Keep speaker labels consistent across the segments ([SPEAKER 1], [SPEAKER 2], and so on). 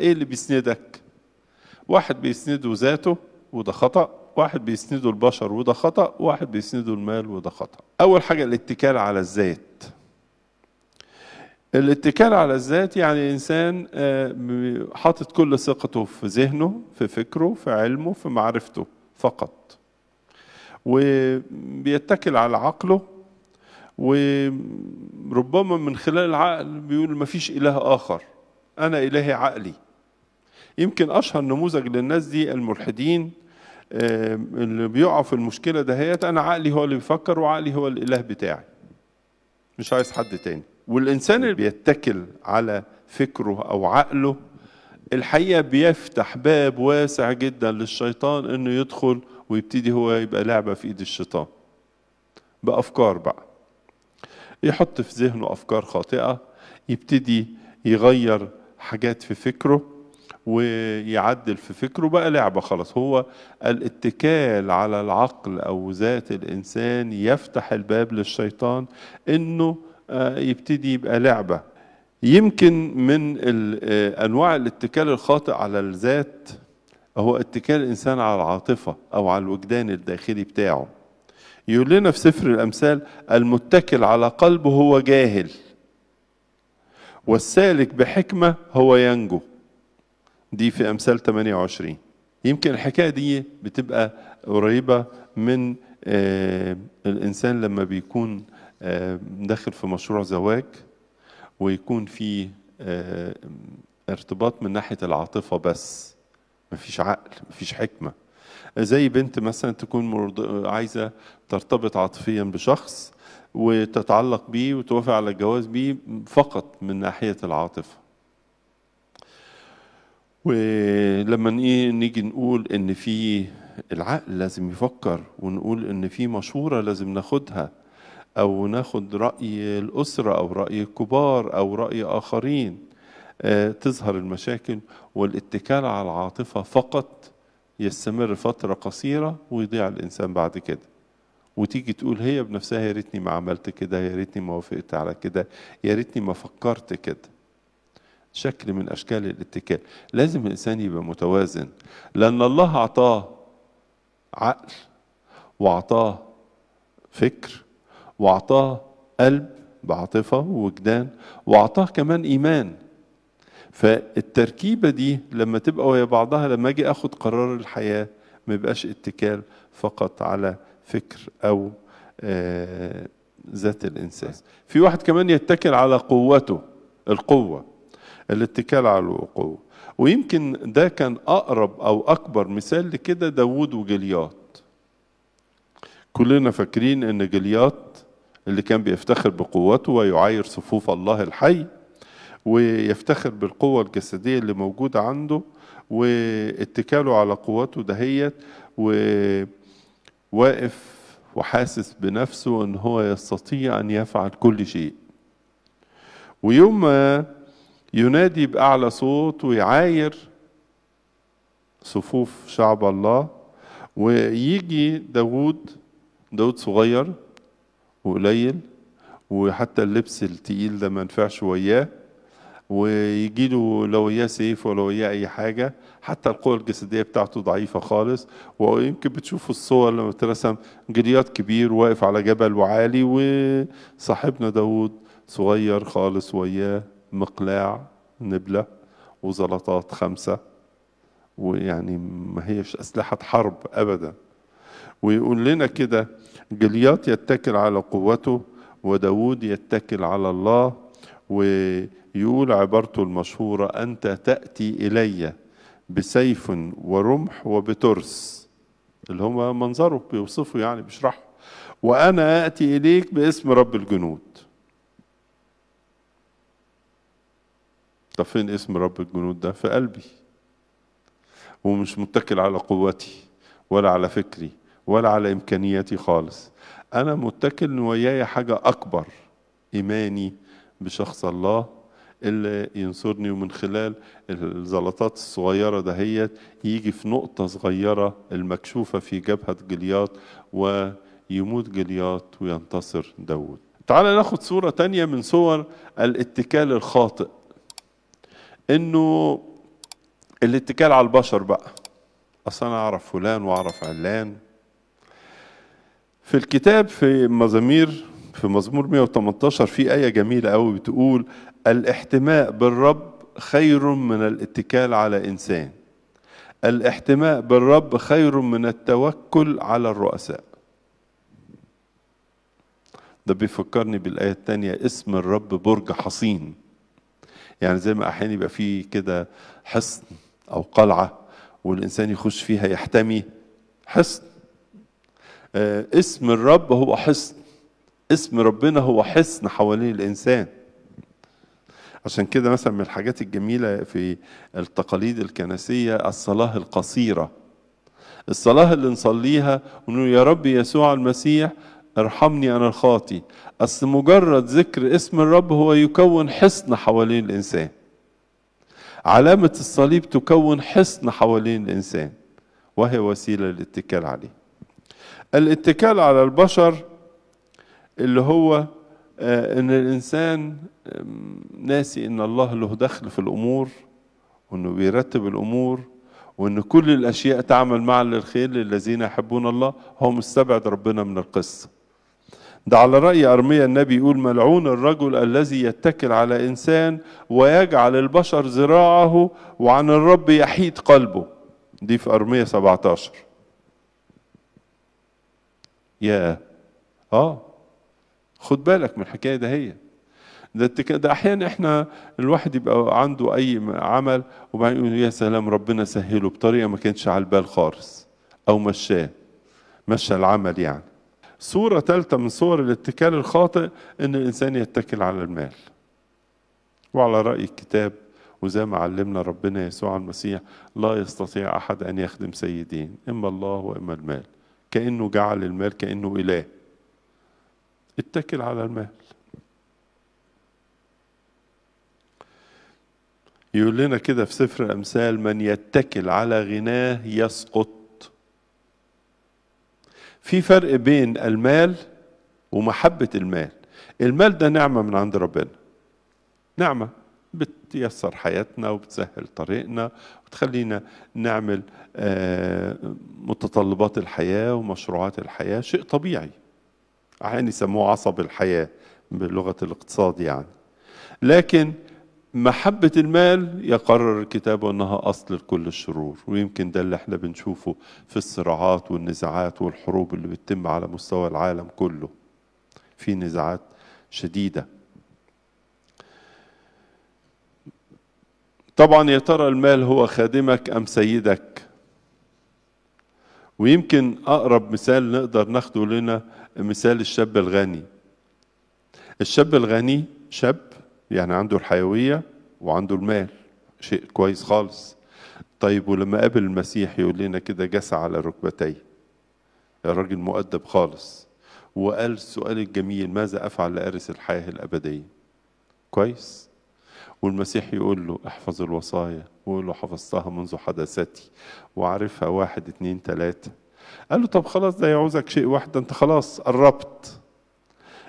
[SPEAKER 1] ايه اللي بيسندك واحد بيسنده ذاته وده خطأ واحد بيسنده البشر وده خطأ واحد بيسنده المال وده خطأ أول حاجة الاتكال على الذات الاتكال على الذات يعني إنسان آه، حاطط كل ثقته في ذهنه في فكره في علمه في معرفته فقط وبيتكل على عقله وربما من خلال العقل بيقول مفيش إله آخر أنا إلهي عقلي يمكن اشهر نموذج للناس دي الملحدين آه، اللي بيقعوا في المشكله دهيت انا عقلي هو اللي بيفكر وعقلي هو الاله بتاعي مش عايز حد تاني والانسان اللي بيتكل على فكره او عقله الحقيقه بيفتح باب واسع جدا للشيطان انه يدخل ويبتدي هو يبقى لعبه في ايد الشيطان بافكار بقى يحط في ذهنه افكار خاطئه يبتدي يغير حاجات في فكره ويعدل في فكره بقى لعبة خلاص هو الاتكال على العقل أو ذات الإنسان يفتح الباب للشيطان إنه آه، يبتدي يبقى لعبة يمكن من آه، أنواع الاتكال الخاطئ على الذات هو اتكال الإنسان على العاطفة أو على الوجدان الداخلي بتاعه يقول لنا في سفر الأمثال المتكل على قلبه هو جاهل والسالك بحكمة هو ينجو دي في امثال 28 يمكن الحكايه دي بتبقى قريبه من آه، الانسان لما بيكون آه، داخل في مشروع زواج ويكون في آه، ارتباط من ناحيه العاطفه بس مفيش عقل مفيش حكمه زي بنت مثلا تكون عايزه ترتبط عاطفيا بشخص وتتعلق بيه وتوافق على الجواز بيه فقط من ناحيه العاطفه ولما نيجي نقول ان في العقل لازم يفكر ونقول ان في مشوره لازم ناخدها او ناخد راي الاسره او راي الكبار او راي اخرين آه، تظهر المشاكل والاتكال على العاطفه فقط يستمر فتره قصيره ويضيع الانسان بعد كده وتيجي تقول هي بنفسها يا ريتني ما عملت كده يا ريتني ما وافقت على كده يا ريتني ما فكرت كده شكل من أشكال الاتكال لازم الإنسان يبقى متوازن لأن الله أعطاه عقل وأعطاه فكر وأعطاه قلب بعاطفة ووجدان وأعطاه كمان إيمان فالتركيبة دي لما تبقى ويا بعضها لما أجي أخد قرار الحياة ما يبقاش اتكال فقط على فكر أو آه ذات الإنسان في واحد كمان يتكل على قوته القوة الاتكال على الوقوع ويمكن ده كان أقرب أو أكبر مثال لكده داوود وجليات كلنا فاكرين إن جليات اللي كان بيفتخر بقوته ويعاير صفوف الله الحي ويفتخر بالقوة الجسدية اللي موجودة عنده واتكاله على قوته دهيت وواقف وحاسس بنفسه ان هو يستطيع ان يفعل كل شيء ويوم ما ينادي بأعلى صوت ويعاير صفوف شعب الله ويجي داوود داود صغير وقليل وحتى اللبس التقيل ده ما ينفعش وياه ويجي له لو وياه سيف ولا وياه اي حاجه حتى القوه الجسديه بتاعته ضعيفه خالص ويمكن بتشوفوا الصور لما ترسم جليات كبير واقف على جبل وعالي وصاحبنا داود صغير خالص وياه مقلاع نبله وزلطات خمسه ويعني ما هيش اسلحه حرب ابدا ويقول لنا كده جليات يتكل على قوته وداود يتكل على الله ويقول عبارته المشهورة أنت تأتي إلي بسيف ورمح وبترس اللي هما منظره بيوصفه يعني بيشرحه وأنا آتي إليك باسم رب الجنود طب فين اسم رب الجنود ده في قلبي ومش متكل على قوتي ولا على فكري ولا على امكانياتي خالص انا متكل ان وياي حاجه اكبر ايماني بشخص الله اللي ينصرني ومن خلال الزلطات الصغيره دهيت يجي في نقطه صغيره المكشوفه في جبهه جليات ويموت جليات وينتصر داود تعال ناخد صوره تانية من صور الاتكال الخاطئ انه الاتكال على البشر بقى اصلا انا اعرف فلان واعرف علان في الكتاب في مزامير في مزمور 118 في آية جميلة قوي بتقول الاحتماء بالرب خير من الاتكال على إنسان الاحتماء بالرب خير من التوكل على الرؤساء ده بيفكرني بالآية الثانية اسم الرب برج حصين يعني زي ما احيانا يبقى في كده حصن او قلعه والانسان يخش فيها يحتمي حصن آه، اسم الرب هو حصن اسم ربنا هو حصن حوالين الانسان عشان كده مثلا من الحاجات الجميله في التقاليد الكنسيه الصلاه القصيره الصلاه اللي نصليها ونقول يا رب يسوع المسيح ارحمني أنا الخاطي أصل مجرد ذكر اسم الرب هو يكون حصن حوالين الإنسان علامة الصليب تكون حصن حوالين الإنسان وهي وسيلة للاتكال عليه الاتكال على البشر اللي هو آه، ان الانسان ناسي ان الله له دخل في الامور وانه بيرتب الامور وان كل الاشياء تعمل معا للخير للذين يحبون الله هو مستبعد ربنا من القصه ده على رأي أرميا النبي يقول ملعون الرجل الذي يتكل على إنسان ويجعل البشر ذراعه وعن الرب يحيد قلبه دي في أرميا 17 يا آه خد بالك من الحكاية ده هي ده, ده احيانا احنا الواحد يبقى عنده اي عمل وبعدين يقول يا سلام ربنا سهله بطريقه ما كانتش على البال خالص او مشاه مشى العمل يعني صورة ثالثة من صور الاتكال الخاطئ إن الإنسان يتكل على المال وعلى رأي الكتاب وزي ما علمنا ربنا يسوع المسيح لا يستطيع أحد أن يخدم سيدين إما الله وإما المال كأنه جعل المال كأنه إله اتكل على المال يقول لنا كده في سفر الأمثال من يتكل على غناه يسقط في فرق بين المال ومحبة المال المال ده نعمة من عند ربنا نعمة بتيسر حياتنا وبتسهل طريقنا وتخلينا نعمل آه، متطلبات الحياة ومشروعات الحياة شيء طبيعي أحيانا يسموه عصب الحياة بلغة الاقتصاد يعني لكن محبة المال يقرر الكتاب أنها أصل لكل الشرور ويمكن ده اللي احنا بنشوفه في الصراعات والنزاعات والحروب اللي بتتم على مستوى العالم كله في نزاعات شديدة طبعا يا ترى المال هو خادمك أم سيدك ويمكن أقرب مثال نقدر ناخده لنا مثال الشاب الغني الشاب الغني شاب يعني عنده الحيوية وعنده المال شيء كويس خالص طيب ولما قابل المسيح يقول لنا كده جس على ركبتيه الراجل مؤدب خالص وقال السؤال الجميل ماذا أفعل لأرث الحياة الأبدية كويس والمسيح يقول له احفظ الوصايا ويقول له حفظتها منذ حدثتي وعارفها واحد اتنين تلاتة قال له طب خلاص ده يعوزك شيء واحد انت خلاص قربت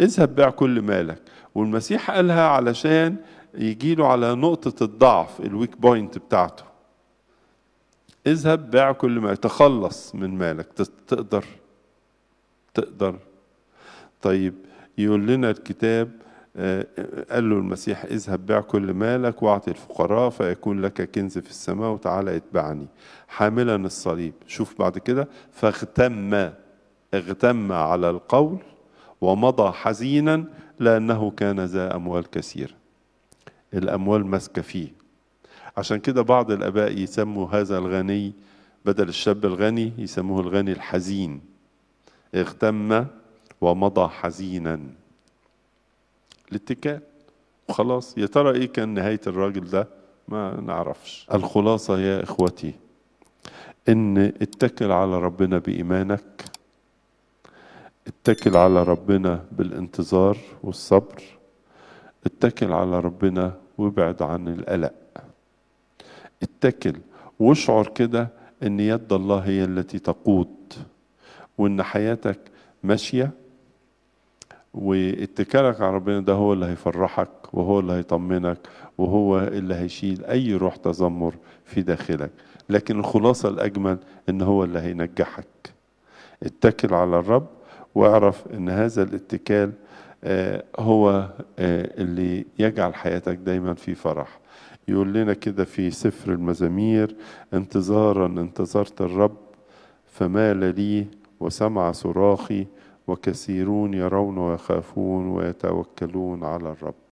[SPEAKER 1] اذهب بيع كل مالك والمسيح قالها علشان يجيله على نقطة الضعف الويك بوينت بتاعته اذهب بيع كل ما تخلص من مالك تقدر تقدر طيب يقول لنا الكتاب آه، قال له المسيح اذهب بيع كل مالك واعطي الفقراء فيكون لك كنز في السماء وتعالى اتبعني حاملا الصليب شوف بعد كده فاغتم اغتم على القول ومضى حزينا لأنه كان ذا أموال كثير الأموال ماسكة فيه عشان كده بعض الآباء يسموا هذا الغني بدل الشاب الغني يسموه الغني الحزين اغتم ومضى حزينا الاتكال وخلاص يا ترى ايه كان نهايه الراجل ده ما نعرفش الخلاصه يا اخوتي ان اتكل على ربنا بايمانك اتكل على ربنا بالانتظار والصبر اتكل على ربنا وابعد عن القلق اتكل واشعر كده ان يد الله هي التي تقود وان حياتك ماشيه واتكالك على ربنا ده هو اللي هيفرحك وهو اللي هيطمنك وهو اللي هيشيل اي روح تذمر في داخلك لكن الخلاصه الاجمل ان هو اللي هينجحك اتكل على الرب واعرف ان هذا الاتكال آه، هو آه، اللي يجعل حياتك دايما في فرح يقول لنا كده في سفر المزامير انتظارا انتظرت الرب فمال لي وسمع صراخي وكثيرون يرون ويخافون ويتوكلون على الرب